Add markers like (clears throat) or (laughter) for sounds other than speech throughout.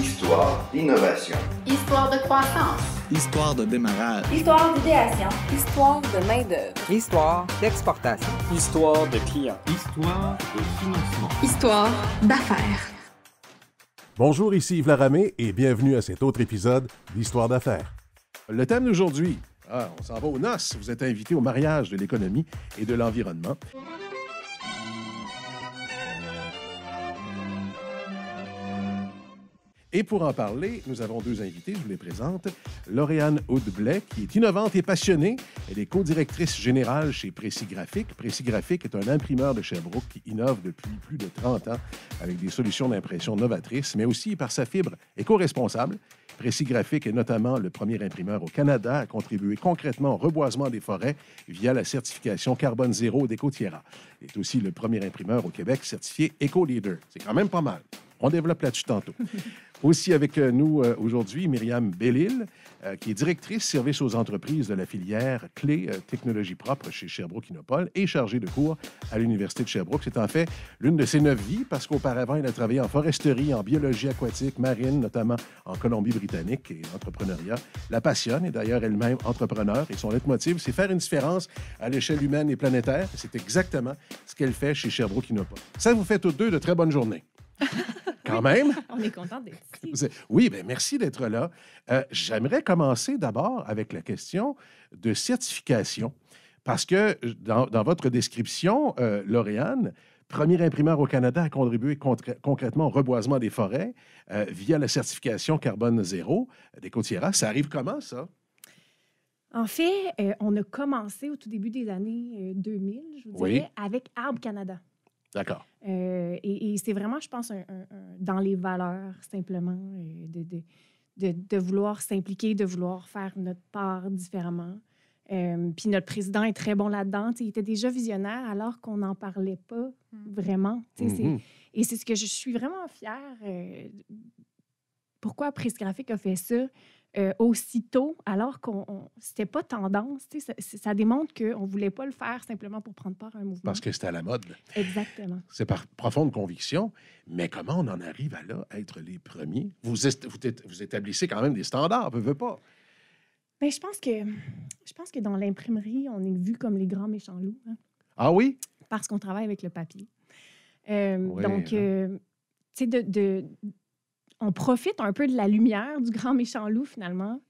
Histoire d'innovation. Histoire de croissance. Histoire de démarrage. Histoire d'idéation. Histoire de main-d'œuvre. Histoire d'exportation. Histoire de clients. Histoire de financement. Histoire d'affaires. Bonjour, ici Yves Laramé et bienvenue à cet autre épisode d'Histoire d'affaires. Le thème d'aujourd'hui, ah, on s'en va aux noces. Vous êtes invité au mariage de l'économie et de l'environnement. Et pour en parler, nous avons deux invités, je vous les présente. Lauriane Houdblay, qui est innovante et passionnée. Elle est co-directrice générale chez Précis Graphique. Précis Graphique est un imprimeur de Sherbrooke qui innove depuis plus de 30 ans avec des solutions d'impression novatrices, mais aussi par sa fibre éco-responsable. Précis Graphique est notamment le premier imprimeur au Canada à contribuer concrètement au reboisement des forêts via la certification carbone zéro d'Ecotiera. Il est aussi le premier imprimeur au Québec certifié Eco-Leader. C'est quand même pas mal. On développe là-dessus tantôt. (laughs) Aussi avec euh, nous euh, aujourd'hui, Myriam Bellil, euh, qui est directrice service aux entreprises de la filière clé technologie propre chez Sherbrooke Innopol et chargée de cours à l'Université de Sherbrooke. C'est en fait l'une de ses neuf vies parce qu'auparavant, elle a travaillé en foresterie, en biologie aquatique, marine, notamment en Colombie-Britannique et entrepreneuriat. La passionne et d'ailleurs elle-même entrepreneur et son leitmotiv, c'est faire une différence à l'échelle humaine et planétaire. C'est exactement ce qu'elle fait chez Sherbrooke Innopol. Ça vous fait toutes deux de très bonnes journées. (laughs) Quand même. (laughs) On est content d'être ici. Oui, bien, merci d'être là. Euh, j'aimerais commencer d'abord avec la question de certification. Parce que dans, votre description, euh, Lauriane, premier imprimeur au Canada à contribuer concrètement au reboisement des forêts euh, via la certification carbone zéro euh, des Côtières. Ça arrive comment, ça? En fait, on a commencé au tout début des années 2000, je vous dirais, avec Arbre Canada. D'accord. Euh, et, c'est vraiment, je pense, dans les valeurs, simplement, euh, de, de, de, vouloir s'impliquer, de vouloir faire notre part différemment. Euh, puis notre président est très bon là-dedans. Il était déjà visionnaire alors qu'on n'en parlait pas mm-hmm. vraiment. Mm-hmm. Et c'est ce que je suis vraiment fière. pourquoi Prise Graphique a fait ça? Euh, aussitôt, alors qu'on c'était pas tendance. Ça, ça, démontre qu'on ne voulait pas le faire simplement pour prendre part à un mouvement. Parce que c'était à la mode. Exactement. C'est par profonde conviction. Mais comment on en arrive à là, être les premiers? Vous, vous, établissez quand même des standards, ne veux pas. Mais ben, je pense que je pense que dans l'imprimerie, on est vu comme les grands méchants loups. Hein. Ah oui? Parce qu'on travaille avec le papier. Euh, donc, hein. euh, tu sais, de on profite un peu de la lumière du grand méchant loup, finalement,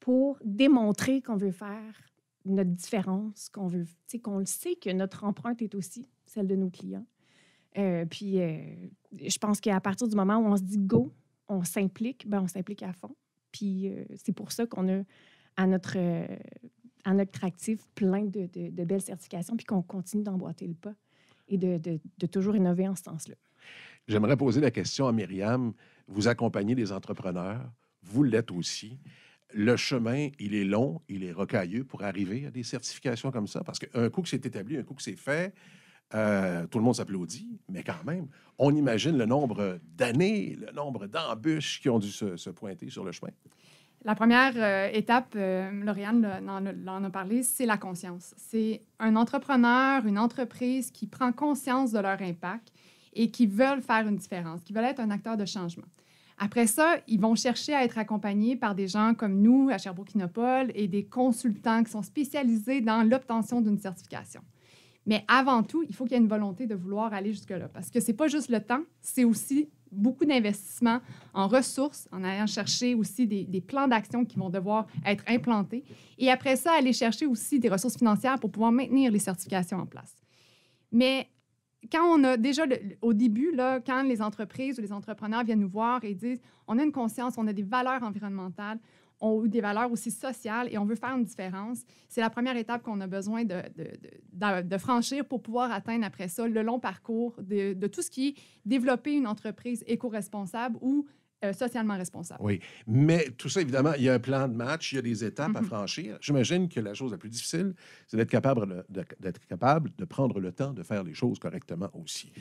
pour démontrer qu'on veut faire notre différence, qu'on veut, qu'on le sait que notre empreinte est aussi celle de nos clients. Euh, puis, euh, je pense qu'à partir du moment où on se dit go, on s'implique, ben on s'implique à fond. Puis, euh, c'est pour ça qu'on a à notre, à notre actif plein de, de, belles certifications, puis qu'on continue d'emboîter le pas et de, de, toujours innover en ce sens-là. J'aimerais poser la question à Myriam. Vous accompagnez des entrepreneurs, vous l'êtes aussi. Le chemin, il est long, il est rocailleux pour arriver à des certifications comme ça, parce qu'un coup que c'est établi, un coup que c'est fait, euh, tout le monde s'applaudit, mais quand même, on imagine le nombre d'années, le nombre d'embûches qui ont dû se, pointer sur le chemin. La première euh, étape, euh, Lauriane en, a parlé, c'est la conscience. C'est un entrepreneur, une entreprise qui prend conscience de leur impact, et qui veulent faire une différence, qui veulent être un acteur de changement. Après ça, ils vont chercher à être accompagnés par des gens comme nous à sherbrooke kinopole et des consultants qui sont spécialisés dans l'obtention d'une certification. Mais avant tout, il faut qu'il y ait une volonté de vouloir aller jusque-là parce que c'est n'est pas juste le temps, c'est aussi beaucoup d'investissements en ressources, en allant chercher aussi des, des plans d'action qui vont devoir être implantés. Et après ça, aller chercher aussi des ressources financières pour pouvoir maintenir les certifications en place. Mais quand on a déjà au début, là, quand les entreprises ou les entrepreneurs viennent nous voir et disent on a une conscience, on a des valeurs environnementales on, ou des valeurs aussi sociales et on veut faire une différence, c'est la première étape qu'on a besoin de, de, franchir pour pouvoir atteindre après ça le long parcours de, tout ce qui est développer une entreprise éco-responsable ou euh, socialement responsable. Oui, mais tout ça, évidemment, il y a un plan de match, il y a des étapes à mhm. franchir. J'imagine que la chose la plus difficile, c'est d'être capable, de, capable de prendre le temps de faire les choses correctement aussi.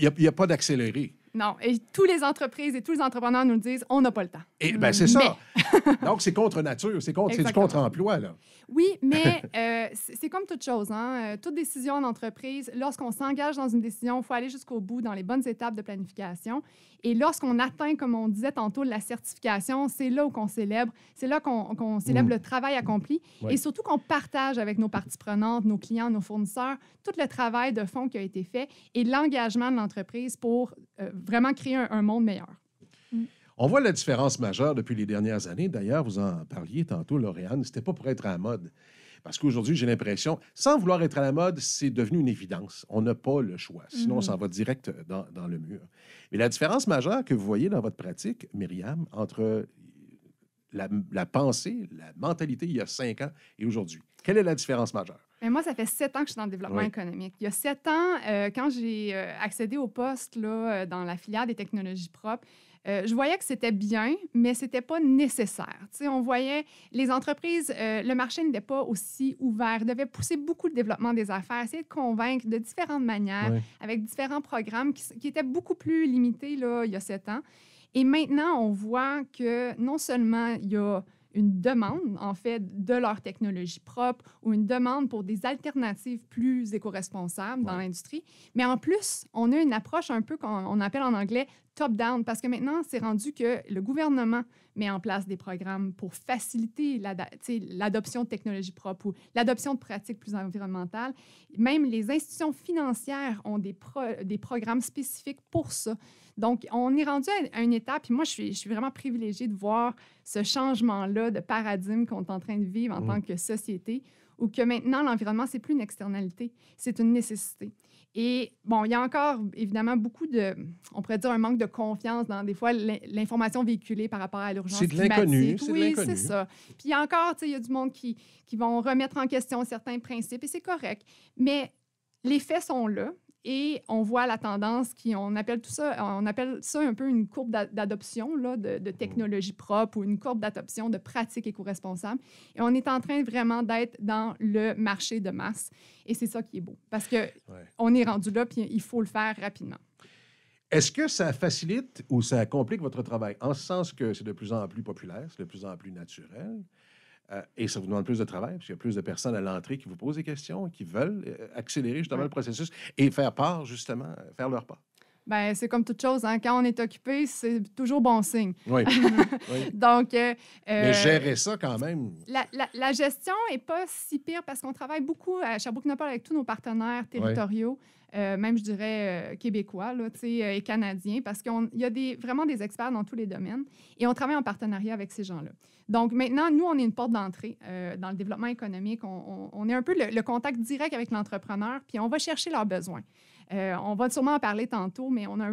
Il n'y a, pas d'accélérer. Non, et toutes les entreprises et tous les entrepreneurs nous disent, on n'a pas le temps. Et bien, c'est ça. (laughs) Donc, c'est contre nature, c'est, contre, du contre-emploi, là. Oui, mais (laughs) euh, c'est, comme toute chose. Hein. Euh, toute décision d'entreprise, lorsqu'on s'engage dans une décision, il faut aller jusqu'au bout dans les bonnes étapes de planification. Et lorsqu'on atteint, comme on dit, tantôt, la certification, c'est là qu'on célèbre, c'est là qu'on célèbre mm. le travail accompli et surtout qu'on partage avec nos parties prenantes, nos clients, nos fournisseurs, tout le travail de fond qui a été fait et l'engagement de l'entreprise pour euh, vraiment créer un, monde meilleur. Mm. On voit la différence majeure depuis les dernières années. D'ailleurs, vous en parliez tantôt, Lauriane. C'était pas pour être à la mode. Parce qu'aujourd'hui, j'ai l'impression, sans vouloir être à la mode, c'est devenu une évidence. On n'a pas le choix. Sinon, on mhm. s'en va direct dans, dans, le mur. Mais la différence majeure que vous voyez dans votre pratique, Myriam, entre la, pensée, la mentalité il y a cinq ans et aujourd'hui, quelle est la différence majeure? Mais ben, moi, ça fait sept ans que je suis dans le développement économique. Il y a sept ans, euh, quand j'ai euh, accédé au poste là, euh, dans la filière des technologies propres, euh, je voyais que c'était bien, mais c'était pas nécessaire. sais, on voyait les entreprises, euh, le marché n'était pas aussi ouvert, devait pousser beaucoup le développement des affaires, essayer de convaincre de différentes manières, avec différents programmes qui, qui, étaient beaucoup plus limités là, il y a sept ans. Et maintenant, on voit que non seulement il y a une demande, en fait, de leur technologie propre ou une demande pour des alternatives plus éco-responsables dans l'industrie. Mais en plus, on a une approche un peu qu'on appelle en anglais top-down, parce que maintenant, c'est rendu que le gouvernement met en place des programmes pour faciliter l'adoption de technologies propres ou l'adoption de pratiques plus environnementales. Même les institutions financières ont des, des programmes spécifiques pour ça. Donc, on est rendu à une étape, et moi, je suis, je suis vraiment privilégiée de voir ce changement-là de paradigme qu'on est en train de vivre en mmh. tant que société, où que maintenant, l'environnement, c'est plus une externalité, c'est une nécessité. Et bon, il y a encore évidemment beaucoup de, on pourrait dire un manque de confiance dans des fois l'information véhiculée par rapport à l'urgence climatique. C'est de l'inconnu, c'est oui, c'est ça. Puis il y a encore, tu sais, il y a du monde qui, qui vont remettre en question certains principes et c'est correct. Mais les faits sont là. Et on voit la tendance qui, on appelle tout ça, on appelle ça un peu une courbe d'adoption de, de technologies propres ou une courbe d'adoption de pratiques éco-responsables. Et on est en train vraiment d'être dans le marché de masse. Et c'est ça qui est beau, parce que on est rendu là, puis il faut le faire rapidement. Est-ce que ça facilite ou ça complique votre travail en ce sens que c'est de plus en plus populaire, c'est de plus en plus naturel? Euh, et ça vous demande plus de travail, parce qu'il y a plus de personnes à l'entrée qui vous posent des questions, qui veulent euh, accélérer justement le processus et faire part, justement, euh, faire leur part ben c'est comme toute chose. Hein. quand on est occupé, c'est toujours bon signe. Oui. (laughs) Donc. Euh, Mais euh, gérer ça quand même. La, la, la gestion n'est pas si pire parce qu'on travaille beaucoup à sherbrooke avec tous nos partenaires territoriaux. Euh, même je dirais québécois là, et canadiens, parce qu'il y a des, vraiment des experts dans tous les domaines et on travaille en partenariat avec ces gens-là. Donc maintenant, nous, on est une porte d'entrée dans le développement économique. On, est un peu le contact direct avec l'entrepreneur, puis on va chercher leurs besoins. Euh, on va sûrement en parler tantôt, mais on a,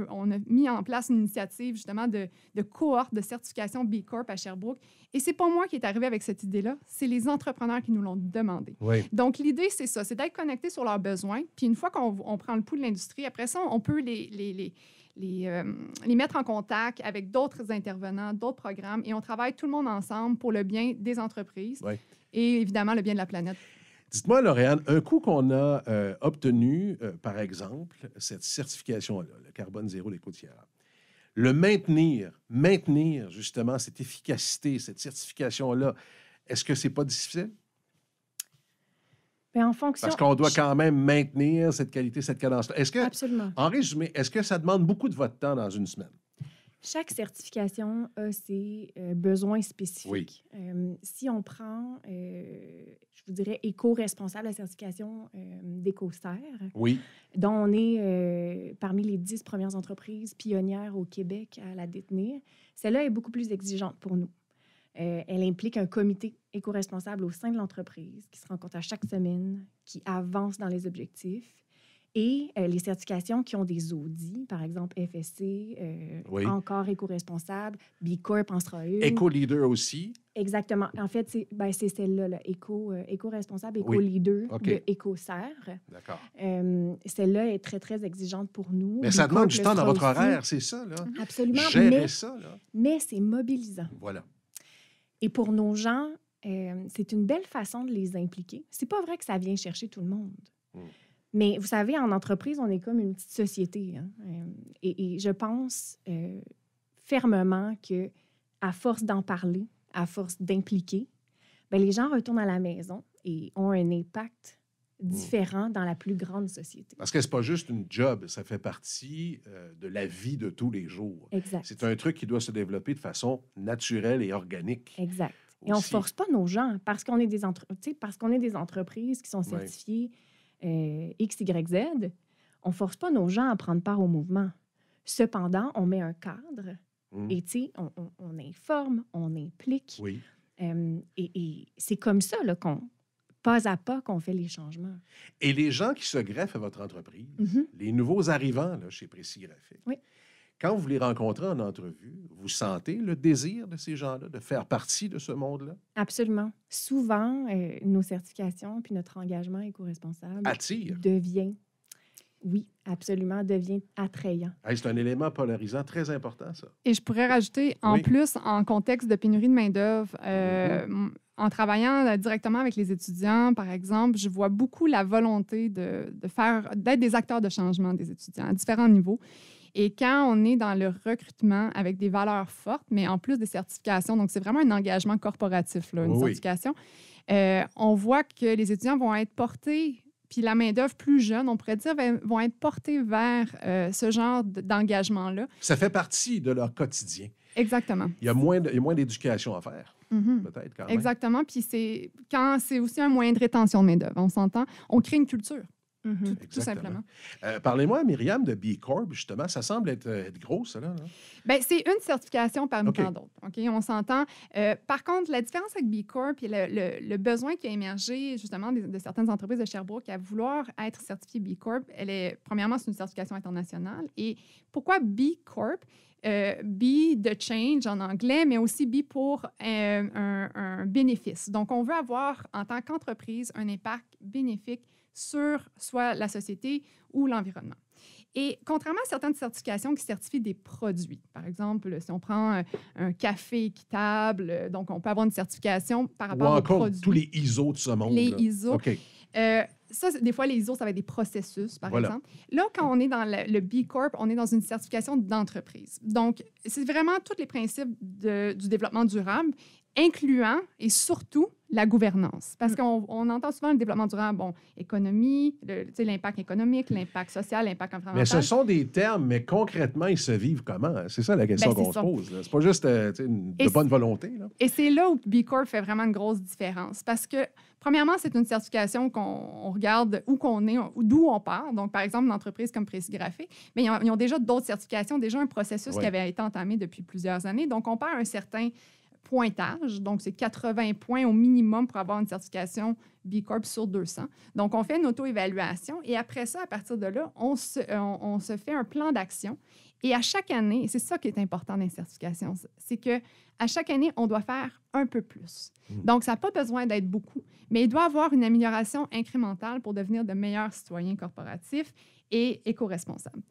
mis en place une initiative justement de, de cohorte de certification B Corp à Sherbrooke. Et c'est pas moi qui est arrivé avec cette idée-là, c'est les entrepreneurs qui nous l'ont demandé. Donc l'idée, c'est ça, c'est d'être connecté sur leurs besoins. Puis une fois qu'on prend le pouls de l'industrie, après ça, on peut euh, les, mettre en contact avec d'autres intervenants, d'autres programmes, et on travaille tout le monde ensemble pour le bien des entreprises et évidemment le bien de la planète. Dites-moi, Lauréane, un coup qu'on a euh, obtenu, euh, par exemple, cette certification-là, le carbone zéro des côtières le maintenir, maintenir justement cette efficacité, cette certification-là, est-ce que c'est pas difficile? Ben, en fonction... Parce qu'on doit quand même maintenir cette qualité, cette cadence-là. Est-ce que, en résumé, est-ce que ça demande beaucoup de votre temps dans une semaine? Chaque certification a ses euh, besoins spécifiques. Euh, si on prend, euh, je vous dirais, éco-responsable, la certification déco oui. dont on est parmi les dix premières entreprises pionnières au Québec à la détenir, celle-là est beaucoup plus exigeante pour nous. elle implique un comité éco-responsable au sein de l'entreprise qui se rencontre à chaque semaine, qui avance dans les objectifs et euh, les certifications qui ont des audits, par exemple FSC, euh, encore éco-responsable, B Corp en sera une. Éco-leader aussi. Exactement. En fait, c'est ben, celle-là, éco, euh, éco, responsable éco-leader éco-serre. D'accord. celle-là est très, très exigeante pour nous. Mais ça demande du temps dans votre horaire, c'est ça, là? Absolument. Gérer mais, ça, là. Mais c'est mobilisant. Voilà. Et pour nos gens, c'est une belle façon de les impliquer. C'est pas vrai que ça vient chercher tout le monde. Hmm. Mais vous savez, en entreprise, on est comme une petite société. Hein. Euh, et, je pense euh, fermement que à force d'en parler, à force d'impliquer, ben, les gens retournent à la maison et ont un impact mmh. différent dans la plus grande société. Parce que n'est pas juste une job, ça fait partie euh, de la vie de tous les jours. Exact. C'est un truc qui doit se développer de façon naturelle et organique. Exact. Et on force pas nos gens parce qu'on est des est des entreprises qui sont certifiées. Euh, X, Y, Z, on ne force pas nos gens à prendre part au mouvement. Cependant, on met un cadre mmh. et on, on, on, informe, on implique. Oui. Euh, et, c'est comme ça qu'on, pas à pas qu'on fait les changements. Et les gens qui se greffent à votre entreprise, mm-hmm. les nouveaux arrivants là, chez Précis Graphique, oui. Quand vous les rencontrez en entrevue, vous sentez le désir de ces gens-là de faire partie de ce monde-là? Absolument. Souvent, euh, nos certifications puis notre engagement éco-responsable attire. Devient oui, absolument, devient attrayant. c'est un élément polarisant très important, ça. Et je pourrais rajouter, en plus, en contexte de pénurie de main-d'œuvre, euh, mhm. en travaillant euh, directement avec les étudiants, par exemple, je vois beaucoup la volonté de, de faire, d'être des acteurs de changement des étudiants à différents niveaux. Et quand on est dans le recrutement avec des valeurs fortes, mais en plus des certifications, donc c'est vraiment un engagement corporatif, une certification, euh, on voit que les étudiants vont être portés puis la main-d'œuvre plus jeune, on pourrait dire, ben, vont être portés vers euh, ce genre d'engagement-là. Ça fait partie de leur quotidien. Exactement. Il y a moins, d'éducation à faire. Mm-hmm. Peut-être Exactement. Puis c'est quand c'est aussi un moyen de rétention de main-d'œuvre. On s'entend. On crée une culture tout, simplement. Euh, parlez-moi, Myriam, de B Corp, justement. Ça semble être, euh, gros, cela. Ben, c'est une certification parmi tant d'autres. OK, on s'entend. Euh, par contre, la différence avec B Corp et le, besoin qui a émergé, justement, de, certaines entreprises de Sherbrooke à vouloir être certifiées B Corp, elle est, premièrement, c'est une certification internationale. Et pourquoi B Corp? B de change en anglais, mais aussi B pour un bénéfice. Donc, on veut avoir, en tant qu'entreprise, un impact bénéfique sur soit la société ou l'environnement. Et contrairement à certaines certifications qui certifient des produits, par exemple, si on prend euh, un, café équitable, euh, donc on peut avoir une certification par rapport ou encore tous les ISO de ce monde. Les ISO. Euh, ça, des fois, les ISO, ça va être des processus, par exemple. Là, quand on est dans le, B Corp, on est dans une certification d'entreprise. Donc, c'est vraiment tous les principes du développement durable, incluant et surtout la gouvernance. Parce mm. qu'on entend souvent le développement durable, bon, économie, l'impact économique, l'impact social, l'impact environnemental. Mais ce sont des termes, mais concrètement, ils se vivent comment? C'est ça la question ben, qu'on se pose. C'est pas juste euh, une, de bonne volonté. Et c'est là où B Corp fait vraiment une grosse différence. Parce que Premièrement, c'est une certification qu'on regarde où qu'on est, d'où on part. Donc, par exemple, une entreprise comme Précis mais ils ont, déjà d'autres certifications, déjà un processus qui avait été entamé depuis plusieurs années. Donc, on à un certain pointage. Donc, c'est 80 points au minimum pour avoir une certification B Corp sur 200. Donc, on fait une auto-évaluation et après ça, à partir de là, euh, on se, fait un plan d'action. Et à chaque année, c'est ça qui est important dans les certifications, c'est que à chaque année, on doit faire un peu plus. Hmm. Donc, ça n'a pas besoin d'être beaucoup, mais il doit avoir une amélioration incrémentale pour devenir de meilleurs citoyens corporatifs et éco-responsables.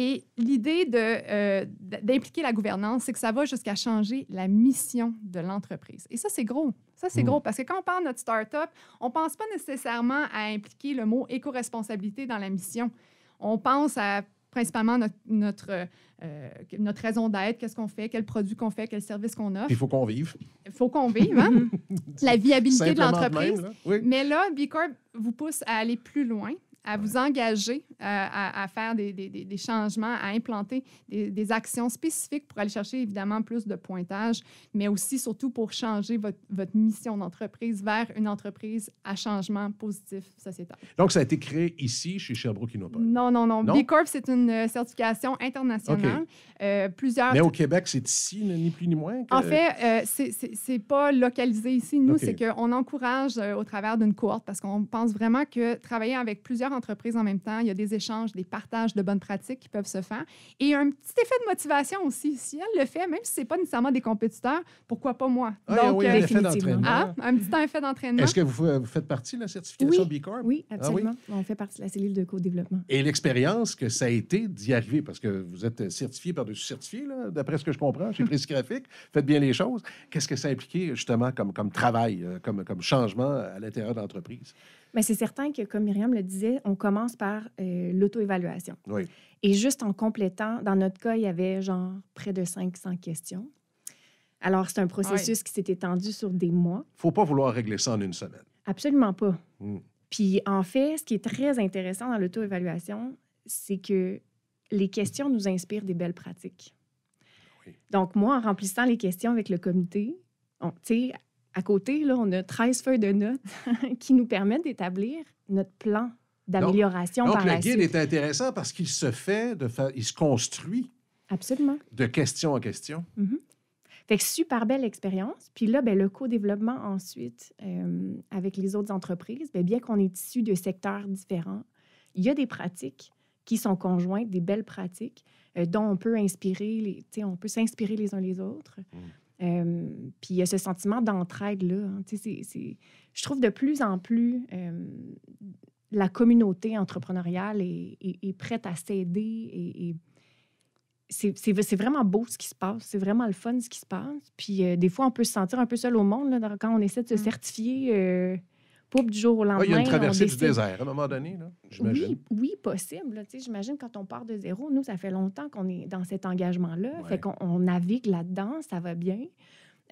Et l'idée euh, d'impliquer la gouvernance, c'est que ça va jusqu'à changer la mission de l'entreprise. Et ça, c'est gros. Ça, c'est mm. gros parce que quand on parle de notre start-up, on ne pense pas nécessairement à impliquer le mot éco-responsabilité dans la mission. On pense à principalement notre, euh, notre, raison d'être, qu'est-ce qu'on fait, quel produit qu'on fait, quel service qu'on offre. Il faut qu'on vive. Il faut qu'on vive, hein? (laughs) la viabilité de l'entreprise. Mais là, B Corp vous pousse à aller plus loin à vous engager euh, à, faire des, des, des, changements, à implanter des, des, actions spécifiques pour aller chercher évidemment plus de pointage, mais aussi surtout pour changer votre, votre mission d'entreprise vers une entreprise à changement positif sociétal. Donc, ça a été créé ici, chez Sherbrooke Innopole? Non, non, non. non? B Corp, c'est une euh, certification internationale. Euh, plusieurs... Mais au Québec, c'est ici, ni plus ni moins? En fait, euh, c'est pas localisé ici. Nous, c'est c'est qu'on encourage au travers d'une cohorte parce qu'on pense vraiment que travailler avec plusieurs entreprise entreprises en même temps. Il y a des échanges, des partages de bonnes pratiques qui peuvent se faire. Et un petit effet de motivation aussi. Si elle le fait, même si ce n'est pas nécessairement des compétiteurs, pourquoi pas moi? Ah, Donc, oui, un, euh, ah, petit effet d'entraînement. Est-ce que euh, vous, faites partie de la certification B Corp? Ah oui, absolument. On fait partie de la cellule de co-développement. Et l'expérience que ça a été d'y arriver, parce que vous êtes certifié par-dessus certifié, d'après ce que je comprends, chez Précis Graphique, (laughs) faites bien les choses. Qu'est-ce que ça a impliqué justement comme, comme travail, euh, comme, comme changement à l'intérieur de l'entreprise? Mais c'est certain que, comme Myriam le disait, on commence par euh, l'auto-évaluation. Oui. Et juste en complétant, dans notre cas, il y avait genre près de 500 questions. Alors, c'est un processus qui s'est étendu sur des mois. faut pas vouloir régler ça en une semaine. Absolument pas. Hmm. Puis, en fait, ce qui est très intéressant dans l'auto-évaluation, c'est que les questions nous inspirent des belles pratiques. Oui. Donc, moi, en remplissant les questions avec le comité, on, à côté, là, on a 13 feuilles de notes (laughs) qui nous permettent d'établir notre plan d'amélioration donc, donc le guide est intéressant parce qu'il se fait, de il se construit. Absolument. De question en question. Mm-hmm. Fait que super belle expérience. Puis là, ben, le co-développement ensuite euh, avec les autres entreprises, bien, bien qu'on est issu de secteurs différents, il y a des pratiques qui sont conjointes, des belles pratiques euh, dont on peut inspirer, on peut s'inspirer les uns les autres. Mm puis il y a ce sentiment d'entraide-là. Hein. Je trouve de plus en plus la communauté entrepreneuriale est, prête à s'aider et, c'est vraiment beau ce qui se passe. C'est vraiment le fun ce qui se passe. Puis euh, des fois, on peut se sentir un peu seul au monde là, quand on essaie de se mmh. certifier euh, du jour au lendemain. il y a une traversée du désert à un moment donné, j'imagine. Oui, oui, possible. J'imagine quand on part de zéro, nous, ça fait longtemps qu'on est dans cet engagement-là. Fait qu'on navigue là-dedans, ça va bien.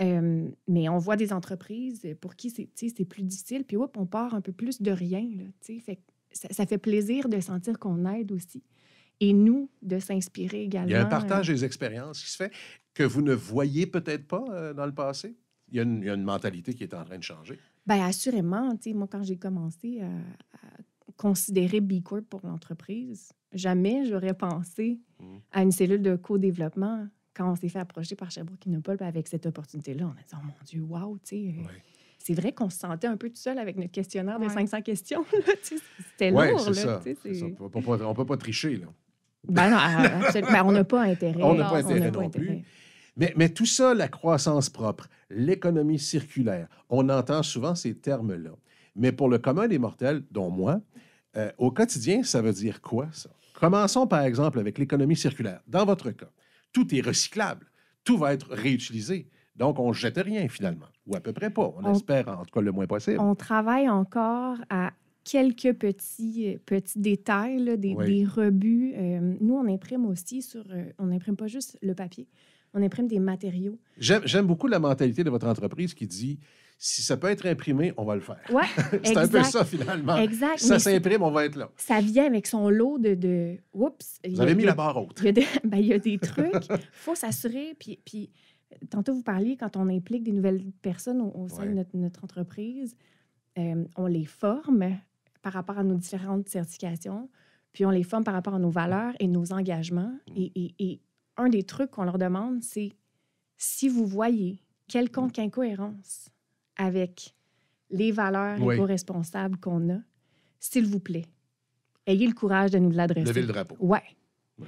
Euh, mais on voit des entreprises pour qui c'est plus difficile, puis hop, on part un peu plus de rien. Là, fait ça, ça, fait plaisir de sentir qu'on aide aussi. Et nous, de s'inspirer également. Il y a un partage euh. des expériences qui se fait que vous ne voyez peut-être pas euh, dans le passé. Il il y, a une, mentalité qui est en train de changer. Bien, assurément, moi, quand j'ai commencé à, considérer B Corp pour l'entreprise, jamais j'aurais pensé mmh. à une cellule de co-développement quand on s'est fait approcher par Sherbrooke Innopulp avec cette opportunité-là. On a dit, oh mon Dieu, wow, tu sais. Euh, c'est vrai qu'on se sentait un peu tout seul avec notre questionnaire de 500 questions. C'était lourd. Là, On ne peut pas tricher. Là. Ben non, ah, ben, on n'a pas intérêt. On n'a pas, intérêt non plus. Mais, tout ça, la croissance propre, l'économie circulaire, on entend souvent ces termes-là. Mais pour le commun des mortels, dont moi, euh, au quotidien, ça veut dire quoi, ça? Commençons par exemple avec l'économie circulaire. Dans votre cas, tout est recyclable, tout va être réutilisé. Donc, on ne jette rien finalement, ou à peu près pas. On, espère, en tout cas, le moins possible. On travaille encore à quelques petits, euh, petits détails, des, rebuts. Euh, nous, on imprime aussi sur... on n'imprime pas juste le papier on imprime des matériaux. J'aime beaucoup la mentalité de votre entreprise qui dit si ça peut être imprimé, on va le faire. (laughs) c'est un peu ça, finalement. Si ça s'imprime, on va être là. Ça vient avec son lot de. de... Oups. Vous avez mis la barre haute. Il y, a des, (laughs) ben, trucs. Il faut s'assurer. Puis, puis, tantôt, vous parliez quand on implique des nouvelles personnes au, sein de notre, entreprise, euh, on les forme par rapport à nos différentes certifications, puis on les forme par rapport à nos valeurs et nos engagements. Mm. et un des trucs qu'on leur demande, c'est si vous voyez quelconque incohérence avec les valeurs et éco-responsables qu'on a, s'il vous plaît, ayez le courage de nous l'adresser. Levez le drapeau. Oui. Ouais.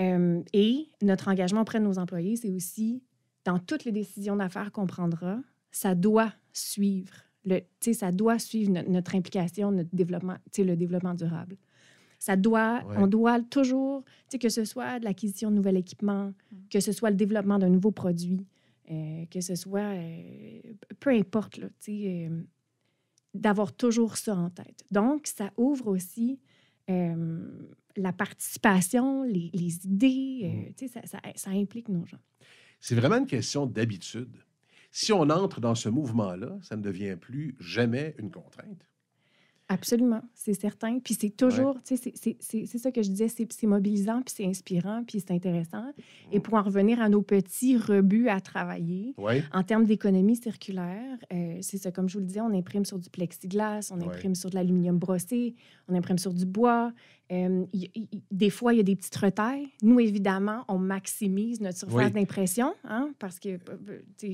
Euh, et notre engagement auprès de nos employés, c'est aussi dans toutes les décisions d'affaires qu'on prendra, ça doit suivre. Le, ça doit suivre notre, implication, notre développement, le développement durable. Ça doit, on doit toujours, que ce soit de l'acquisition de nouvel équipement, mm. que ce soit le développement d'un nouveau produit, euh, que ce soit, euh, peu importe, euh, d'avoir toujours ça en tête. Donc, ça ouvre aussi la participation, les, idées, mm. ça implique nos gens. C'est vraiment une question d'habitude. Si on entre dans ce mouvement-là, ça ne devient plus jamais une contrainte. Absolument, c'est certain. Puis c'est toujours, tu sais, c'est ça que je disais, c'est mobilisant, puis c'est inspirant, puis c'est intéressant. Et pour en revenir à nos petits rebuts à travailler, en termes d'économie circulaire, euh, c'est ça, comme je vous le disais, on imprime sur du plexiglas, on imprime sur de l'aluminium brossé, on imprime sur du bois. Euh, des fois, il y a des petites retailles. Nous, évidemment, on maximise notre surface d'impression, hein, parce que, euh,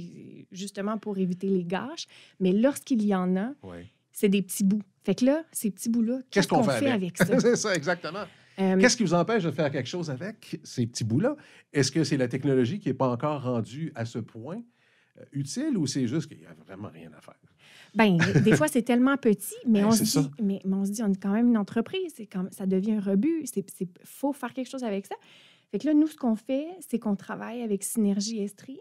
justement, pour éviter les gâches. Mais lorsqu'il y en a, c'est des petits bouts. Fait que là, ces petits bouts-là, qu'est-ce qu'on fait, avec, ça? (laughs) c'est ça, exactement. Euh, qu'est-ce qui vous empêche de faire quelque chose avec ces petits bouts-là? Est-ce que c'est la technologie qui n'est pas encore rendue à ce point euh, utile ou c'est juste qu'il n'y a vraiment rien à faire? Bien, des fois, c'est tellement petit, mais, ben, on se dit, mais, on se dit, on est quand même une entreprise, quand, ça devient un rebut, il faut faire quelque chose avec ça. Fait que là, nous, ce qu'on fait, c'est qu'on travaille avec Synergie Estrie,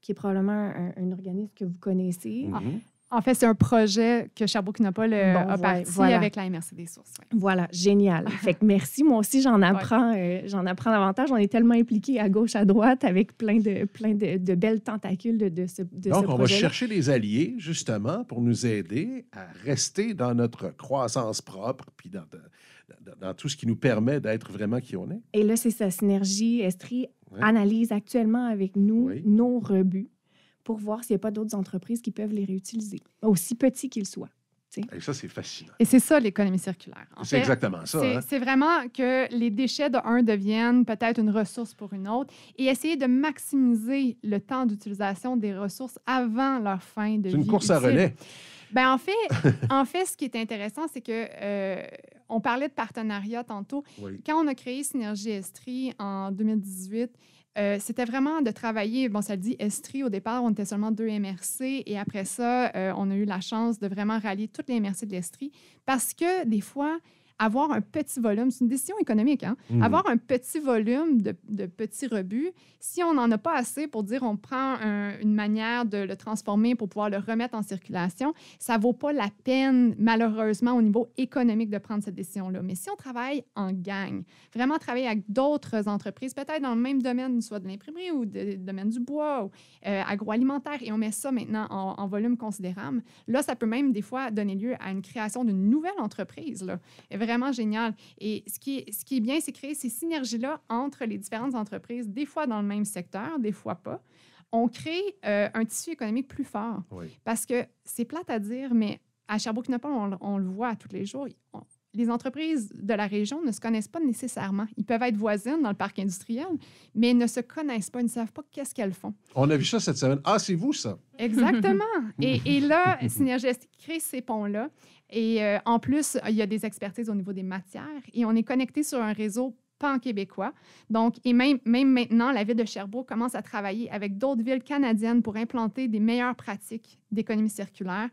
qui est probablement un, organisme que vous connaissez, mm-hmm. ah, en fait, c'est un projet que Sherbrooke n'a a parti avec la MRC des sources. Voilà, génial. (laughs) fait que merci. Moi aussi, j'en apprends, euh, j'en apprends davantage. On est tellement impliqués à gauche, à droite, avec plein de, plein de, belles tentacules de, ce de Donc, on va chercher des alliés, justement, pour nous aider à rester dans notre croissance propre, puis dans, dans, tout ce qui nous permet d'être vraiment qui on est. Et là, c'est sa synergie, Estrie, analyse actuellement avec nous nos rebuts pour voir s'il n'y a pas d'autres entreprises qui peuvent les réutiliser, aussi petits qu'ils soient. Et ça, c'est fascinant. Et c'est ça, l'économie circulaire. C'est exactement ça. Hein. C'est vraiment que les déchets de un deviennent peut-être une ressource pour une autre et essayer de maximiser le temps d'utilisation des ressources avant leur fin de vie. C'est une course à relais. Ben, en fait, (laughs) en fait, ce qui est intéressant, c'est que euh, on parlait de partenariat tantôt. Quand on a créé Synergie Estrie en 2018, euh, c'était vraiment de travailler, bon, ça dit Estrie, au départ, on était seulement deux MRC et après ça, euh, on a eu la chance de vraiment rallier toutes les MRC de l'Estrie parce que des fois, avoir un petit volume, c'est une décision économique, hein? Mm. avoir un petit volume de, petits rebuts, si on n'en a pas assez pour dire on prend une manière de le transformer pour pouvoir le remettre en circulation, ça ne vaut pas la peine, malheureusement, au niveau économique de prendre cette décision-là. Mais si on travaille en gang, vraiment travailler avec d'autres entreprises, peut-être dans le même domaine, soit de l'imprimerie ou du domaine du bois, ou, euh, agroalimentaire, et on met ça maintenant en, volume considérable, là, ça peut même des fois donner lieu à une création d'une nouvelle entreprise. Là vraiment génial. Et ce qui, est, ce qui est bien, c'est créer ces synergies-là entre les différentes entreprises, des fois dans le même secteur, des fois pas. On crée euh, un tissu économique plus fort. Parce que c'est plate à dire, mais à Sherbrooke-Nopal, on, le voit tous les jours. les entreprises de la région ne se connaissent pas nécessairement. Ils peuvent être voisines dans le parc industriel, mais ne se connaissent pas, ils ne savent pas qu'est-ce qu'elles font. On a vu ça cette semaine. Ah, c'est vous, ça! Exactement. (laughs) et, et là, (laughs) synergies crée ces ponts-là. Et euh, en plus, il y a des expertises au niveau des matières et on est connecté sur un réseau pan-québécois. Donc, et même, maintenant, la ville de Sherbrooke commence à travailler avec d'autres villes canadiennes pour implanter des meilleures pratiques d'économie circulaire.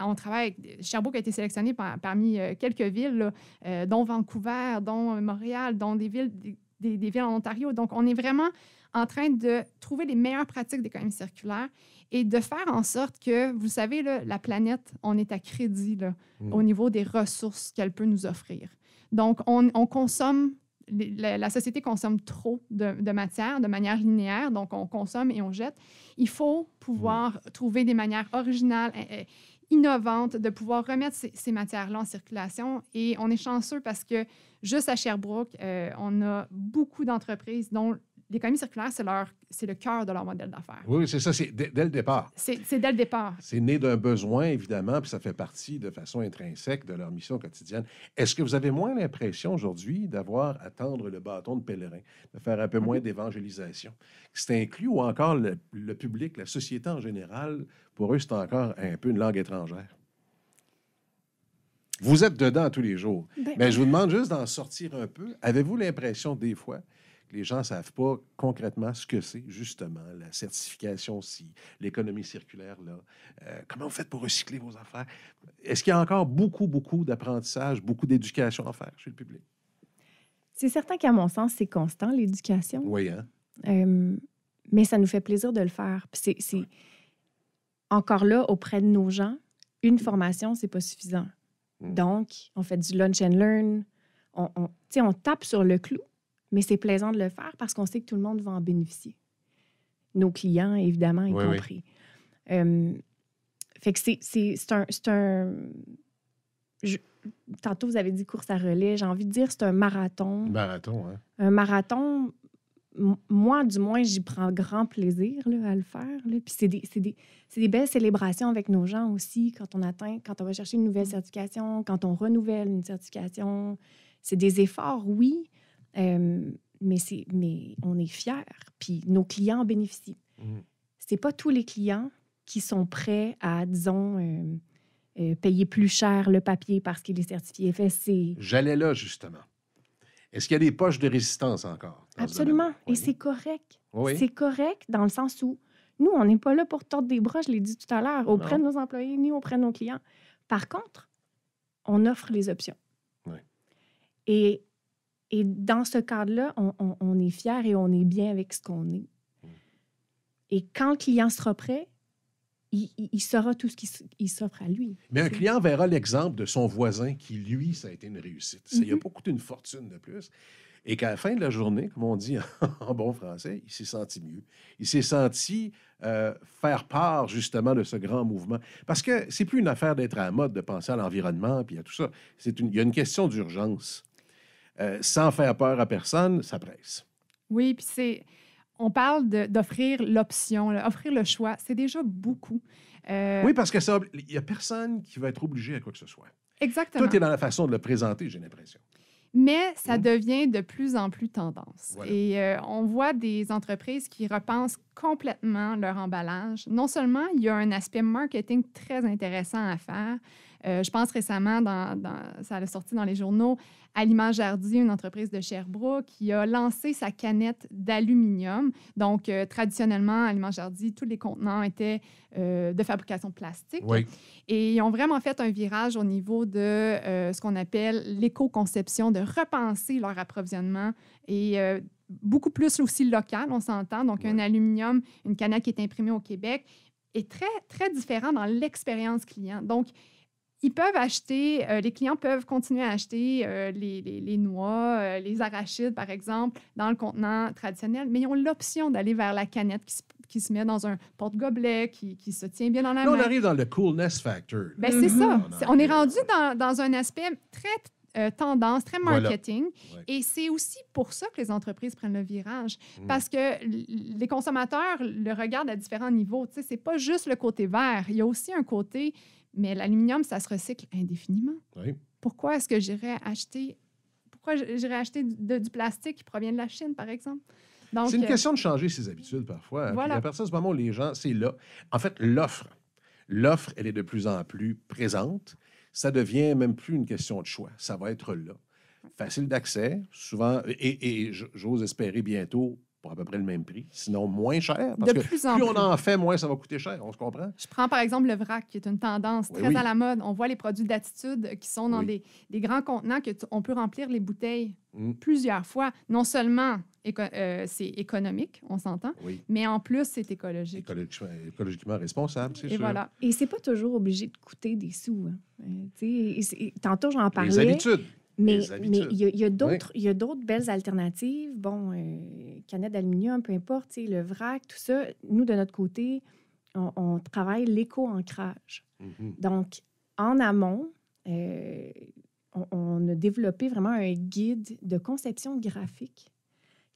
on travaille, avec, Sherbrooke a été sélectionné parmi euh, quelques villes, euh, dont Vancouver, dont Montréal, dont des villes, des villes en Ontario. Donc, on est vraiment en train de trouver les meilleures pratiques d'économie circulaire et de faire en sorte que, vous savez, la planète, on est à crédit mm. au niveau des ressources qu'elle peut nous offrir. Donc, on, consomme, la, société consomme trop de, de, matière de manière linéaire, donc on consomme et on jette. Il faut pouvoir mm. trouver des manières originales. Eh, eh, innovantes, de pouvoir remettre ces, matières-là en circulation. Et on est chanceux parce que juste à Sherbrooke, euh, on a beaucoup d'entreprises dont L'économie circulaire, c'est, leur, c'est le cœur de leur modèle d'affaires. Oui, c'est ça, c'est dès, le départ. C'est, dès le départ. C'est né d'un besoin, évidemment, puis ça fait partie de façon intrinsèque de leur mission quotidienne. Est-ce que vous avez moins l'impression aujourd'hui d'avoir à tendre le bâton de pèlerin, de faire un peu moins mm-hmm. d'évangélisation? C'est inclus ou encore le, public, la société en général, pour eux, c'est encore un peu une langue étrangère? Vous êtes dedans tous les jours. Ben Mais je vous demande juste d'en sortir un peu. Avez-vous l'impression des fois les gens ne savent pas concrètement ce que c'est, justement, la certification si l'économie circulaire, là. Euh, comment vous faites pour recycler vos affaires? Est-ce qu'il y a encore beaucoup, beaucoup d'apprentissage, beaucoup d'éducation à faire chez le public? C'est certain qu'à mon sens, c'est constant, l'éducation. Oui, hein? mais ça nous fait plaisir de le faire. C'est encore là, auprès de nos gens, une mm. formation, c'est pas suffisant. Mm. Donc, on fait du lunch and learn. On, sais, on tape sur le clou, mais c'est plaisant de le faire parce qu'on sait que tout le monde va en bénéficier. Nos clients, évidemment, y compris. fait que c'est un... un tantôt, vous avez dit course à relais. J'ai envie de dire c'est un marathon. Marathon, hein? Un marathon, moi, du moins, j'y prends grand plaisir là, à le faire. Là. Puis c'est des, des, des, belles célébrations avec nos gens aussi quand on atteint, quand on va chercher une nouvelle mm. certification, quand on renouvelle une certification. C'est des efforts, oui, euh, mais, c'est, mais on est fiers, puis nos clients en bénéficient. Mhm. C'est pas tous les clients qui sont prêts à, disons, euh, euh, payer plus cher le papier parce qu'il est certifié FSC. J'allais là, justement. Est-ce qu'il y a des poches de résistance encore? Absolument. Et c'est correct. C'est correct dans le sens où nous, on n'est pas là pour tordre des bras, je l'ai dit tout à l'heure, auprès de nos employés ni auprès de nos clients. Par contre, on offre les options. Oui. Et et dans ce cadre-là, on, est fier et on est bien avec ce qu'on est. Mm. Et quand le client sera prêt, il, saura tout ce qu'il s'offre à lui. Mais un client verra l'exemple de son voisin qui, lui, ça a été une réussite. Ça, Il pas coûté une fortune de plus. Et qu'à la fin de la journée, comme on dit (laughs) en bon français, il s'est senti mieux. Il s'est senti euh, faire part justement de ce grand mouvement. Parce que c'est plus une affaire d'être à la mode, de penser à l'environnement, puis à tout ça. Une, il y a une question d'urgence. Euh, sans faire peur à personne, ça presse. Oui, puis c'est. On parle d'offrir l'option, offrir le choix. C'est déjà beaucoup. Euh, oui, parce que ça, il n'y a personne qui va être obligé à quoi que ce soit. Exactement. Tout est dans la façon de le présenter, j'ai l'impression. Mais ça mm. devient de plus en plus tendance. Et euh, on voit des entreprises qui repensent complètement leur emballage. Non seulement il y a un aspect marketing très intéressant à faire, euh, je pense récemment, dans, dans, ça a sorti dans les journaux, Aliment Jardy, une entreprise de Sherbrooke, qui a lancé sa canette d'aluminium. Donc, euh, traditionnellement, Aliment Jardy, tous les contenants étaient euh, de fabrication plastique. Et ils ont vraiment fait un virage au niveau de ce qu'on appelle l'éco-conception, de repenser leur approvisionnement et beaucoup plus aussi local, on s'entend. Donc, un aluminium, une canette qui est imprimée au Québec est très, très différent dans l'expérience client. Donc, ils peuvent acheter, euh, les clients peuvent continuer à acheter euh, les, noix, euh, les arachides, par exemple, dans le contenant traditionnel, mais ils ont l'option d'aller vers la canette qui se, met dans un porte-gobelet, qui, se tient bien dans la main. on arrive dans le coolness factor. Ben, c'est ça. Mhm. on est rendu dans, un aspect très tendance, très marketing. Et c'est aussi pour ça que les entreprises prennent le virage. Mhm. Parce que les consommateurs le regardent à différents niveaux. sais, c'est pas juste le côté vert. Il y a aussi un côté mais l'aluminium, ça se recycle indéfiniment. Pourquoi est-ce que j'irais acheter pourquoi j'irais acheter du, plastique qui provient de la Chine, par exemple? C'est une euh, question de changer ses habitudes parfois. À partir de ce moment les gens, c'est là. En fait, l'offre, l'offre, elle est de plus en plus présente. Ça devient même plus une question de choix. Ça va être là. Facile d'accès, souvent, et j'ose espérer bientôt pour à peu près le même prix, sinon moins cher. Parce de que plus, en plus, plus, on en fait, moins ça va coûter cher, on se comprend? Je prends par exemple le vrac, qui est une tendance très à la mode. On voit les produits d'attitude qui sont dans des, des, grands contenants que on peut remplir les bouteilles mm. plusieurs fois. Non seulement euh, c'est économique, on s'entend, mais en plus, c'est écologique. écologiquement, responsable, c'est sûr. Voilà. Et c'est pas toujours obligé de coûter des sous. Hein. Euh, tantôt, j'en parlais. Les habitudes. Mais il y a, a d'autres belles alternatives. Bon, euh, canette d'aluminium, peu importe, le vrac, tout ça, nous, de notre côté, on, travaille l'éco-ancrage. Mm-hmm. Donc, en amont, euh, on, a développé vraiment un guide de conception graphique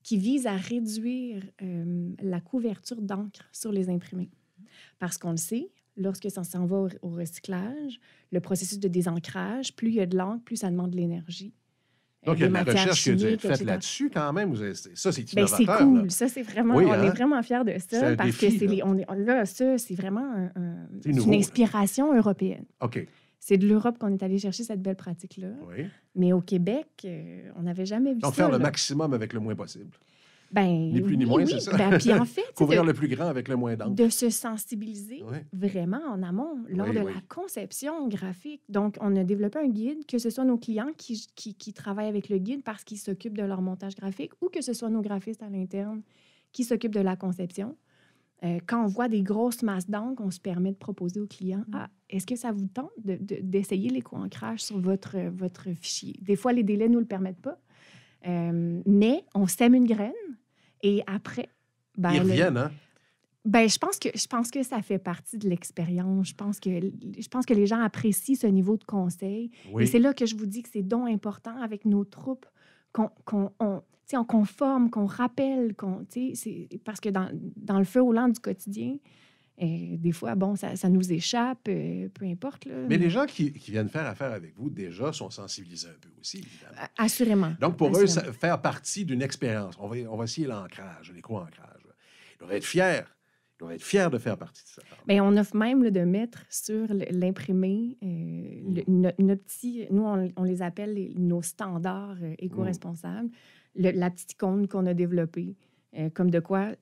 qui vise à réduire euh, la couverture d'encre sur les imprimés. Parce qu'on le sait, lorsque ça s'en va au, au recyclage, le processus de désancrage, plus il y a de l'encre, plus ça demande de l'énergie. Donc, il y a la recherche qui que dû faite là-dessus quand même. Ça, c'est ben, innovateur. c'est cool. Ça, c'est vraiment... on est vraiment fiers de ça parce que c'est... On là, ça, c'est vraiment hein? une inspiration européenne. C'est de l'Europe qu'on est allé chercher cette belle pratique-là. Mais au Québec, euh, on n'avait jamais vu ça. Donc, faire le maximum avec le moins possible. Ben, ni plus ni moins, c'est ça. Ben, (laughs) fait, couvrir le plus grand avec le moins d'angles. De se sensibiliser vraiment en amont lors de la conception graphique. Donc, on a développé un guide, que ce soit nos clients qui, qui, travaillent avec le guide parce qu'ils s'occupent de leur montage graphique ou que ce soit nos graphistes à l'interne qui s'occupent de la conception. Euh, quand on voit des grosses masses d'angles on se permet de proposer aux clients ah, est-ce que ça vous tente d'essayer de, de, les co sur votre, votre fichier Des fois, les délais ne nous le permettent pas. Euh, mais on sème une graine, et après, ben, ils reviennent, hein? Ben, je pense que je pense que ça fait partie de l'expérience. Je pense que je pense que les gens apprécient ce niveau de conseil. Et c'est là que je vous dis que c'est donc important avec nos troupes qu'on qu on, on, conforme, qu'on rappelle, qu'on parce que dans, dans le feu au lent du quotidien, et des fois, bon, ça, nous échappe, euh, peu importe. mais, les gens qui, viennent faire affaire avec vous déjà sont sensibilisés un peu aussi, évidemment. Assurément. Donc, pour eux, faire partie d'une expérience, on va, on va essayer l'ancrage, l'éco-ancrage. Ils doivent être fiers. Ils doivent être fiers de faire partie de ça. Mais on offre même de mettre sur l'imprimé euh, mm. petit... nos petits, nous, on, les appelle nos standards euh, éco-responsables, mm. la petite icône qu'on a développée, euh, comme de quoi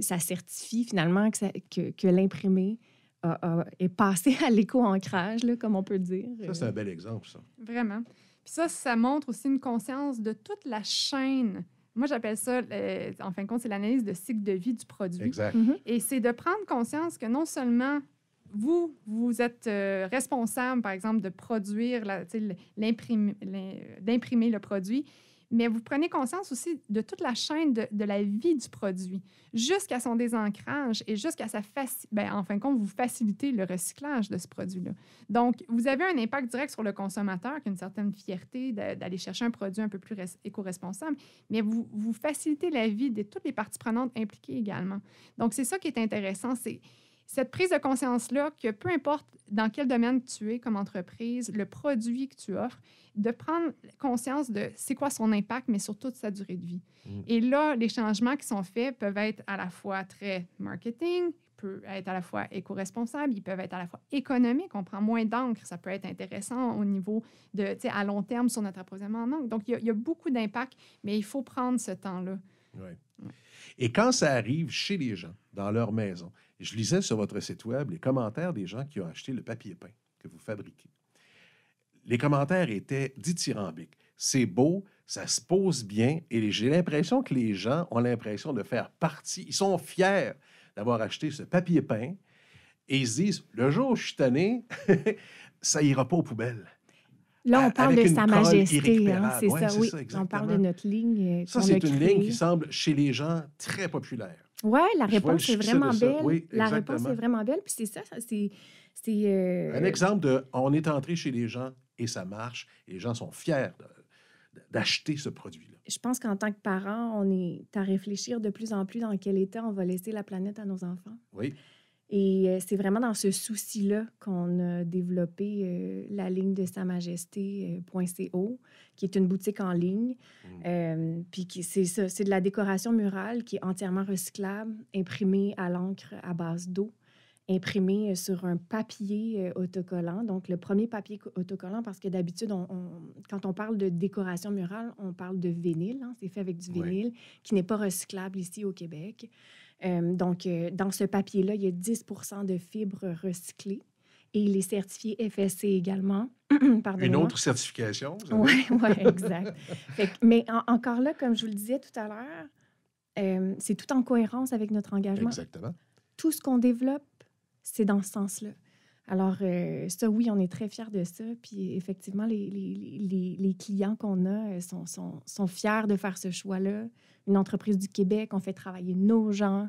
ça certifie finalement que, que, l'imprimé est passé à l'éco-ancrage, comme on peut dire. Ça, c'est euh. un bel exemple, ça. Vraiment. Puis ça, ça montre aussi une conscience de toute la chaîne. Moi, j'appelle ça, en fin de compte, c'est l'analyse de cycle de vie du produit. Exact. Mm-hmm. Et c'est de prendre conscience que non seulement vous, vous êtes euh, responsable, par exemple, de produire, euh, d'imprimer le produit, mais vous prenez conscience aussi de toute la chaîne de, la vie du produit, jusqu'à son désancrage et jusqu'à sa facilité. Ben, en fin de compte, vous facilitez le recyclage de ce produit-là. Donc, vous avez un impact direct sur le consommateur qui une certaine fierté d'aller chercher un produit un peu plus éco-responsable, mais vous, vous facilitez la vie de toutes les parties prenantes impliquées également. Donc, c'est ça qui est intéressant, c'est cette prise de conscience-là, que peu importe dans quel domaine tu es comme entreprise, le produit que tu offres, de prendre conscience de c'est quoi son impact, mais surtout de sa durée de vie. Mm. Et là, les changements qui sont faits peuvent être à la fois très marketing, peuvent être à la fois éco-responsables, ils peuvent être à la fois économiques, on prend moins d'encre, ça peut être intéressant au niveau de, tu sais, à long terme sur notre approvisionnement en encre. Donc, il y, a beaucoup d'impact, mais il faut prendre ce temps-là. Et quand ça arrive chez les gens, dans leur maison, je lisais sur votre site web les commentaires des gens qui ont acheté le papier peint que vous fabriquez. Les commentaires étaient dithyrambiques. C'est beau, ça se pose bien, et j'ai l'impression que les gens ont l'impression de faire partie. Ils sont fiers d'avoir acheté ce papier peint et ils se disent le jour où je suis tanné, (laughs) ça ira pas aux poubelles. Là, on parle de sa majesté, hein, c'est ça, oui. on parle de notre ligne. Euh, ça, c'est une ligne qui semble chez les gens très populaire. Oui, la réponse est vraiment belle. la réponse est vraiment belle. Puis c'est ça, c'est. Euh, Un exemple de on est entré chez les gens et ça marche. Et les gens sont fiers d'acheter ce produit-là. Je pense qu'en tant que parent, on est à réfléchir de plus en plus dans quel état on va laisser la planète à nos enfants. Oui. Et euh, c'est vraiment dans ce souci-là qu'on a développé euh, la ligne de Sa Majesté.co, euh, qui est une boutique en ligne. Mm. puis c'est c'est de la décoration murale qui est entièrement recyclable, imprimée à l'encre à base d'eau, imprimée sur un papier autocollant. Donc le premier papier autocollant, parce que d'habitude, on, quand on parle de décoration murale, on parle de vinyle. Hein. c'est fait avec du vinyle, qui n'est pas recyclable ici au Québec. Euh, donc, euh, dans ce papier-là, il y a 10 de fibres recyclées et il est certifié FSC également. (clears throat) Une autre certification. Oui, (laughs) ouais, exact. mais encore là, comme je vous le disais tout à l'heure, euh, c'est tout en cohérence avec notre engagement. Exactement. Tout ce qu'on développe, c'est dans ce sens-là. Alors, euh, ça, oui, on est très fiers de ça. Puis, effectivement, les, les, les, clients qu'on a euh, sont, sont, sont, fiers de faire ce choix-là. Une entreprise du Québec, on fait travailler nos gens.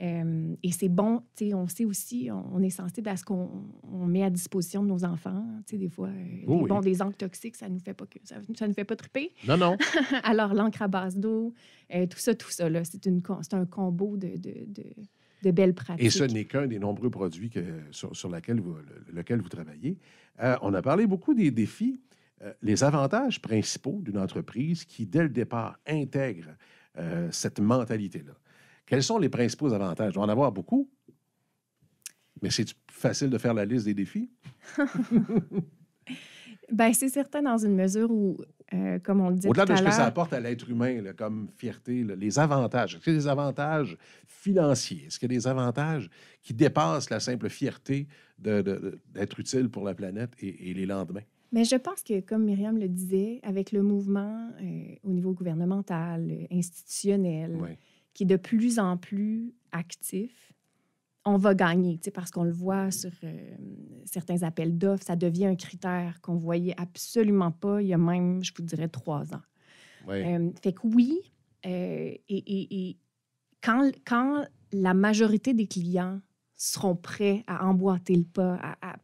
Euh, et c'est bon, tu sais, on sait aussi, on, est sensible à ce qu'on met à disposition de nos enfants. Hein. Tu sais, des fois, oh des, bon, des encres toxiques, ça nous fait pas, ça, ça nous fait pas triper. Non, non. (laughs) Alors, l'encre à base d'eau, tout ça, tout ça, là, c'est un combo de, de de belles pratiques. Et ce n'est qu'un des nombreux produits que, sur, laquelle vous, lequel vous travaillez. Euh, on a parlé beaucoup des défis, euh, les avantages principaux d'une entreprise qui, dès le départ, intègre euh, cette mentalité-là. Quels sont les principaux avantages? On doit en avoir beaucoup, mais c'est facile de faire la liste des défis. (laughs) Ben, c'est certain dans une mesure où, euh, comme on le dit Au-delà de ce que ça apporte à l'être humain comme fierté, les avantages. Est-ce qu'il y a des avantages financiers? Est-ce qu'il y a des avantages qui dépassent la simple fierté d'être utile pour la planète et, les lendemains? Mais je pense que, comme Myriam le disait, avec le mouvement euh, au niveau gouvernemental, euh, institutionnel, qui est de plus en plus actif, on va gagner, parce qu'on le voit sur euh, certains appels d'offres, ça devient un critère qu'on voyait absolument pas il y a même, je vous dirais, trois ans. Euh, fait que oui, euh, et, quand, quand, la majorité des clients seront prêts à emboîter le pas, à,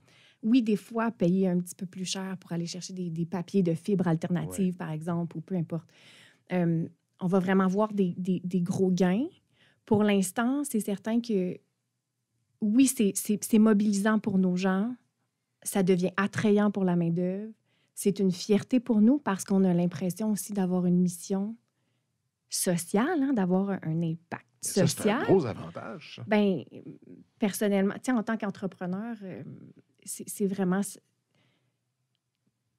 oui, des fois, payer un petit peu plus cher pour aller chercher des, papiers de fibres alternatives, par exemple, ou peu importe. on va vraiment voir des gros gains. Pour l'instant, c'est certain que oui, c'est mobilisant pour nos gens, ça devient attrayant pour la main-d'œuvre, c'est une fierté pour nous parce qu'on a l'impression aussi d'avoir une mission sociale, hein, d'avoir un, impact social. C'est un gros avantage. Ben, personnellement, en tant qu'entrepreneur, euh, c'est vraiment.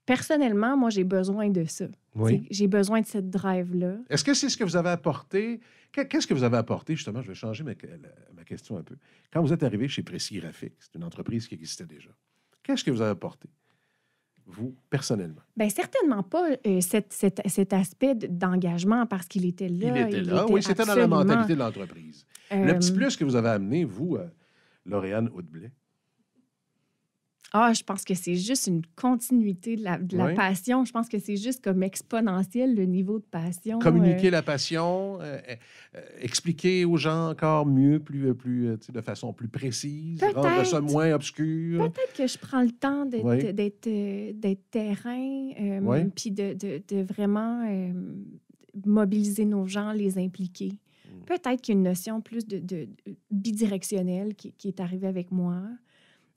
Personnellement, moi, j'ai besoin de ça. J'ai besoin de cette drive-là. Est-ce que c'est ce que vous avez apporté? Qu'est-ce que vous avez apporté, justement? Je vais changer ma, ma question un peu. Quand vous êtes arrivé chez Précis c'est une entreprise qui existait déjà, qu'est-ce que vous avez apporté? vous personnellement? Bien, certainement pas euh, cet, aspect d'engagement parce qu'il était là. Il était là, oui, c'était dans la mentalité de l'entreprise. Le petit euh, plus que vous avez amené, vous, euh, Lauriane ah, je pense que c'est juste une continuité de la, passion. Je pense que c'est juste comme exponentiel le niveau de passion. Communiquer euh. la passion, euh, euh, expliquer aux gens encore mieux, plus, plus de façon plus précise, rendre ça moins obscur. Peut-être que je prends le temps d'être terrain, puis de, vraiment mobiliser nos gens, les impliquer. Mm. Peut-être qu'il y a une notion plus de, bidirectionnelle qui, est arrivée avec moi.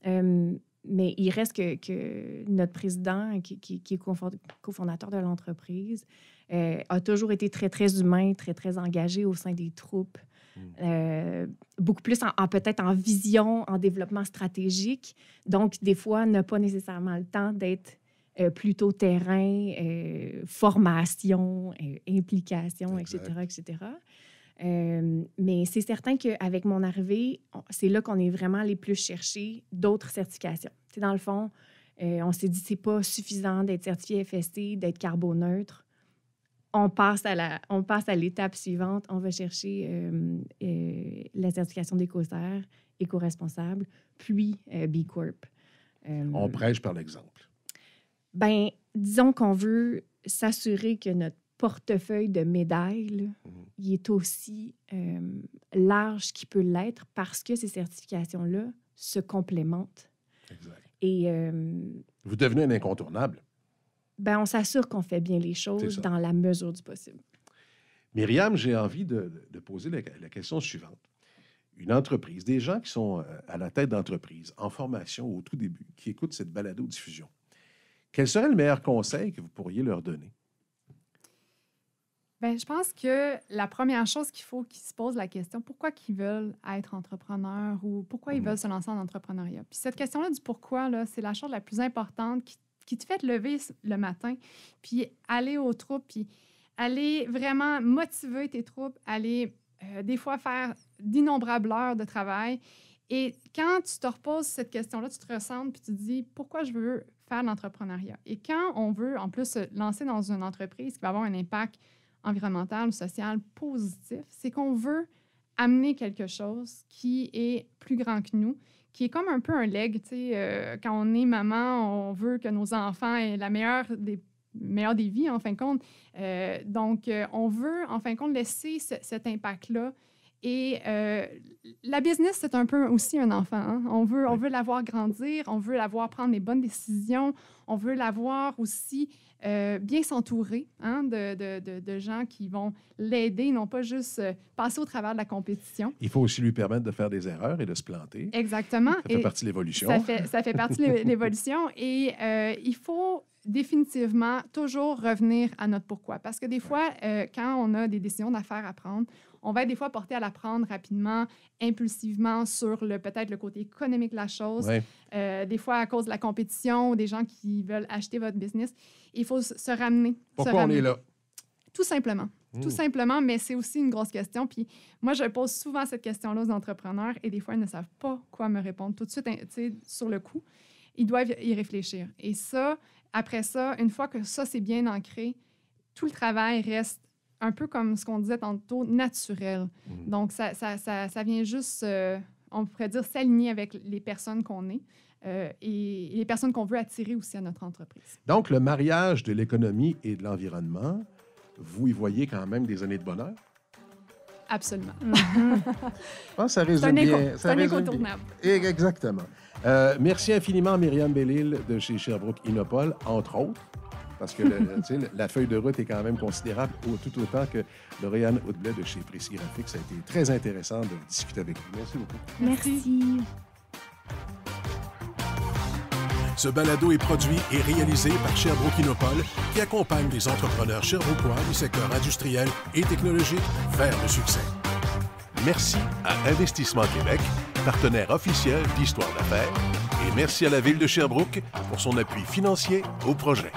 Euh, mais il reste que, notre président, qui, est cofondateur de l'entreprise, euh, a toujours été très, très humain, très, très engagé au sein des troupes. Hmm. Euh, beaucoup plus en, peut-être en vision, en développement stratégique. Donc, des fois, n'a pas nécessairement le temps d'être euh, plutôt terrain, formation, implication, etc., etc. Euh, mais c'est certain qu'avec mon arrivée, c'est là qu'on est vraiment les plus cherchés d'autres certifications. C'est dans le fond, euh, on s'est dit c'est pas suffisant d'être certifié FSC, d'être carboneutre. On passe à la, on passe à l'étape suivante. On va chercher euh, la certification d'éco-serre, éco-responsable, puis B Corp. on prêche par l'exemple. Ben, disons qu'on veut s'assurer que notre portefeuille de médailles, mhm. il est aussi euh, large qu'il peut l'être parce que ces certifications-là se complémentent. Exact. Et, euh, Vous devenez un incontournable. Ben, on s'assure qu'on fait bien les choses dans la mesure du possible. Myriam, j'ai envie de, poser la, la, question suivante. Une entreprise, des gens qui sont euh, à la tête d'entreprise, en formation au tout début, qui écoutent cette balado-diffusion, quel serait le meilleur conseil que vous pourriez leur donner? Ben, je pense que la première chose qu'il faut qu'ils se posent la question, pourquoi qu'ils veulent être entrepreneurs ou pourquoi ils mm-hmm. veulent se lancer en entrepreneuriat. Puis cette question-là du pourquoi, là, c'est la chose la plus importante qui, qui, te fait te lever le matin, puis aller aux troupes, puis aller vraiment motiver tes troupes, aller euh, des fois faire d'innombrables heures de travail. Et quand tu te reposes cette question-là, tu te ressens puis tu te dis pourquoi je veux faire l'entrepreneuriat. Et quand on veut en plus se lancer dans une entreprise qui va avoir un impact environnemental, social, positif, c'est qu'on veut amener quelque chose qui est plus grand que nous, qui est comme un peu un leg. sais, euh, quand on est maman, on veut que nos enfants aient la meilleure des, meilleures des vies, en fin de compte. Euh, donc, euh, on veut, en fin de compte, laisser cet impact-là et euh, la business, c'est un peu aussi un enfant. Hein. On, veut, on veut la voir grandir, on veut la voir prendre les bonnes décisions, on veut la voir aussi euh, bien s'entourer hein, de, de, de, gens qui vont l'aider, non pas juste euh, passer au travers de la compétition. Il faut aussi lui permettre de faire des erreurs et de se planter. Exactement. Ça fait partie de l'évolution. Ça fait, partie de (laughs) l'évolution. Et il faut définitivement toujours revenir à notre pourquoi. Parce que des fois, quand on a des décisions d'affaires à prendre, on va être des fois porté à l'apprendre rapidement, impulsivement sur le peut-être le côté économique de la chose. Euh, des fois, à cause de la compétition, des gens qui veulent acheter votre business. Il faut se ramener. Pourquoi on est là? Tout simplement. Hmm. Tout simplement, mais c'est aussi une grosse question. Puis moi, je pose souvent cette question-là aux entrepreneurs et des fois, ils ne savent pas quoi me répondre tout de suite hein, sur le coup. Ils doivent y réfléchir. Et ça, après ça, une fois que ça, c'est bien ancré, tout le travail reste un peu comme ce qu'on disait tantôt, naturel. Mm. Donc, ça, ça, ça, ça, vient juste, euh, on pourrait dire, s'aligner avec les personnes qu'on est. Euh, et, les personnes qu'on veut attirer aussi à notre entreprise. Donc, le mariage de l'économie et de l'environnement, vous y voyez quand même des années de bonheur? Absolument. Mm-hmm. ça résume bien. C'est ça incontournable. Exactement. Euh, merci infiniment, Myriam Bellil de chez Sherbrooke Innopol, entre autres parce que la feuille de route est quand même considérable au, tout autant que Lauriane Audblay de chez Précis Graphique. Ça a été très intéressant de discuter avec vous. Merci beaucoup. Merci. Ce balado est produit et réalisé par Sherbrooke Inopol, qui accompagne les entrepreneurs sherbrookeois du secteur industriel et technologique vers le succès. Merci à Investissement Québec, partenaire officiel d'Histoire d'affaires, et merci à la Ville de Sherbrooke pour son appui financier au projet.